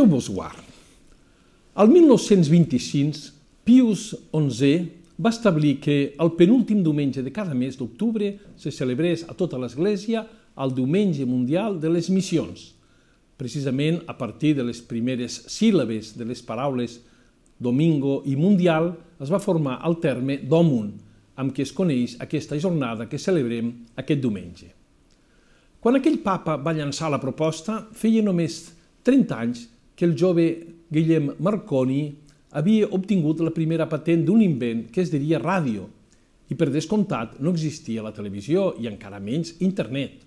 Feu-vos guard. El 1925, Pius XI va establir que el penúltim diumenge de cada mes d'octubre se celebrés a tota l'Església el Diumenge Mundial de les Missions, precisament a partir de les primeres síl·labes de les paraules domingo i mundial es va formar el terme d'òmun, amb què es coneix aquesta jornada que celebrem aquest diumenge. Quan aquell papa va llançar la proposta, feia només 30 anys que el jove Guillem Marconi havia obtingut la primera patent d'un invent que es diria ràdio, i per descomptat no existia la televisió i encara menys internet.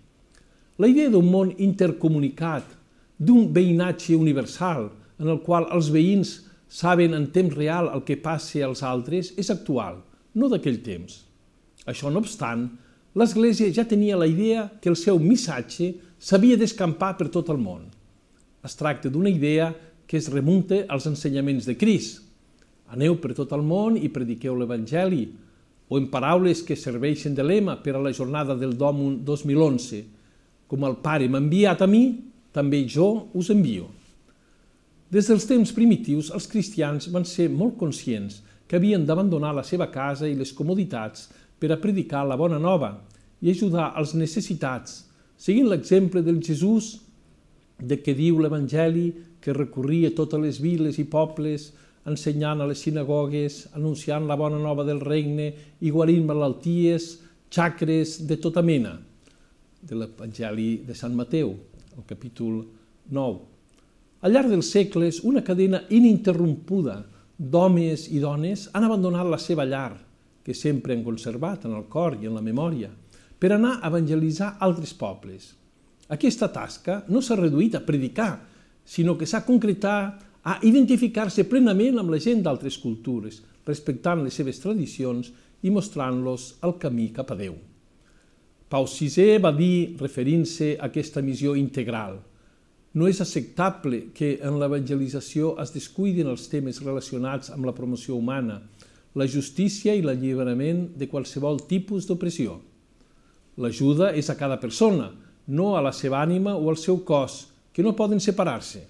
La idea d'un món intercomunicat, d'un veïnatge universal en el qual els veïns saben en temps real el que passa als altres, és actual, no d'aquell temps. Això no obstant, l'Església ja tenia la idea que el seu missatge s'havia d'escampar per tot el món. Es tracta d'una idea que es remunta als ensenyaments de Crist. Aneu per tot el món i prediqueu l'Evangeli, o en paraules que serveixen de lema per a la jornada del Dòmum 2011. Com el Pare m'ha enviat a mi, també jo us envio. Des dels temps primitius, els cristians van ser molt conscients que havien d'abandonar la seva casa i les comoditats per a predicar la bona nova i ajudar els necessitats, seguint l'exemple del Jesús de que diu l'Evangeli que recorria totes les viles i pobles ensenyant a les sinagogues, anunciant la bona nova del regne igualint malalties, xacres de tota mena, de l'Evangeli de Sant Mateu, el capítol 9. Al llarg dels segles, una cadena ininterrompuda d'homes i dones han abandonat la seva llar, que sempre han conservat en el cor i en la memòria, per anar a evangelitzar altres pobles – aquesta tasca no s'ha reduït a predicar, sinó que s'ha concretat a identificar-se plenament amb la gent d'altres cultures, respectant les seves tradicions i mostrant-los el camí cap a Déu. Pau VI va dir, referint-se a aquesta missió integral, no és acceptable que en l'evangelització es descuidin els temes relacionats amb la promoció humana, la justícia i l'alliberament de qualsevol tipus d'opressió. L'ajuda és a cada persona, no a la seva ànima o al seu cos, que no poden separar-se.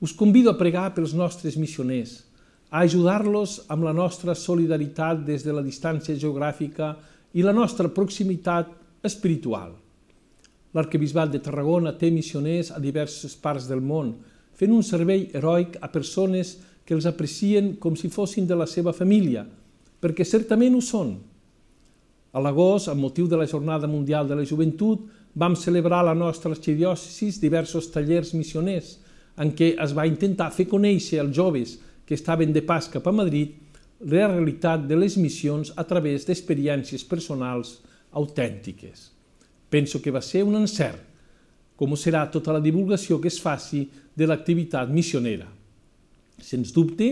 Us convido a pregar pels nostres missioners, a ajudar-los amb la nostra solidaritat des de la distància geogràfica i la nostra proximitat espiritual. L'arquebisbat de Tarragona té missioners a diverses parts del món, fent un servei heroic a persones que els aprecien com si fossin de la seva família, perquè certament ho són. A l'agost, amb motiu de la Jornada Mundial de la Joventut, vam celebrar a la nostra arxidiòcesi diversos tallers missioners en què es va intentar fer conèixer als joves que estaven de pas cap a Madrid la realitat de les missions a través d'experiències personals autèntiques. Penso que va ser un encert, com ho serà tota la divulgació que es faci de l'activitat missionera. Sens dubte,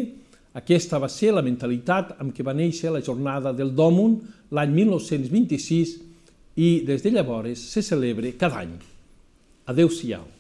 aquesta va ser la mentalitat amb què va néixer la jornada del Dòmon l'any 1926 i des de llavors se celebra cada any. Adeu-siau.